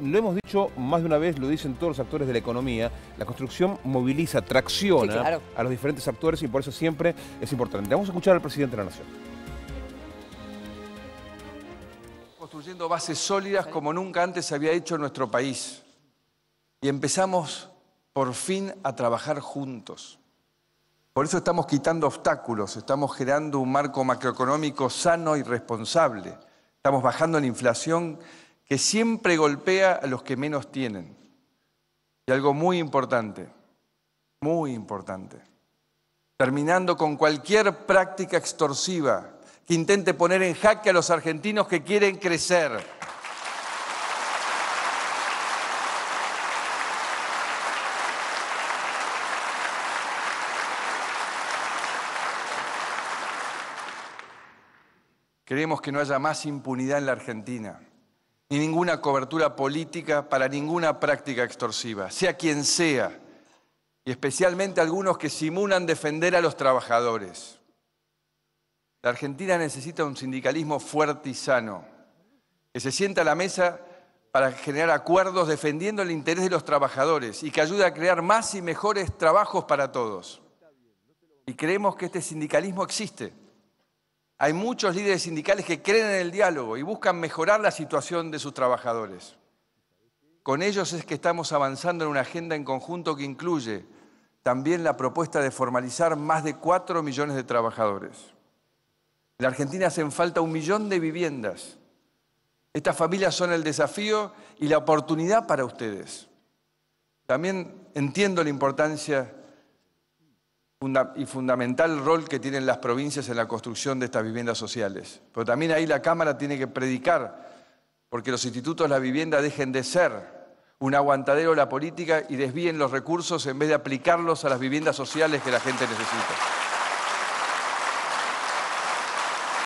Lo hemos dicho más de una vez, lo dicen todos los actores de la economía, la construcción moviliza, tracciona a los diferentes actores y por eso siempre es importante. Vamos a escuchar al presidente de la Nación. Construyendo bases sólidas como nunca antes se había hecho en nuestro país. Y empezamos por fin a trabajar juntos. Por eso estamos quitando obstáculos, estamos generando un marco macroeconómico sano y responsable. Estamos bajando la inflación que siempre golpea a los que menos tienen. Y algo muy importante, muy importante, terminando con cualquier práctica extorsiva que intente poner en jaque a los argentinos que quieren crecer. Queremos que no haya más impunidad en la Argentina ni ninguna cobertura política para ninguna práctica extorsiva, sea quien sea, y especialmente algunos que simulan defender a los trabajadores. La Argentina necesita un sindicalismo fuerte y sano, que se sienta a la mesa para generar acuerdos defendiendo el interés de los trabajadores y que ayude a crear más y mejores trabajos para todos. Y creemos que este sindicalismo existe hay muchos líderes sindicales que creen en el diálogo y buscan mejorar la situación de sus trabajadores. Con ellos es que estamos avanzando en una agenda en conjunto que incluye también la propuesta de formalizar más de 4 millones de trabajadores. En la Argentina hacen falta un millón de viviendas. Estas familias son el desafío y la oportunidad para ustedes. También entiendo la importancia y fundamental rol que tienen las provincias en la construcción de estas viviendas sociales. Pero también ahí la Cámara tiene que predicar porque los institutos de la vivienda dejen de ser un aguantadero de la política y desvíen los recursos en vez de aplicarlos a las viviendas sociales que la gente necesita.